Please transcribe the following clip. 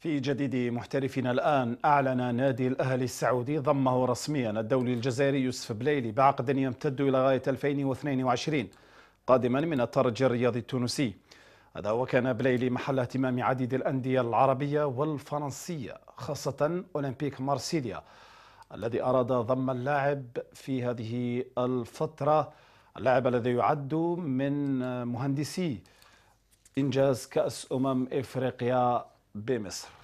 في جديد محترفنا الآن أعلن نادي الأهلي السعودي ضمه رسميا الدولي الجزائري يوسف بليلي بعقد يمتد إلى غاية 2022 قادما من الترجي الرياضي التونسي هذا وكان بليلي محل اهتمام عديد الأندية العربية والفرنسية خاصة أولمبيك مارسيليا الذي أراد ضم اللاعب في هذه الفترة اللاعب الذي يعد من مهندسي إنجاز كأس أمم إفريقيا BMS.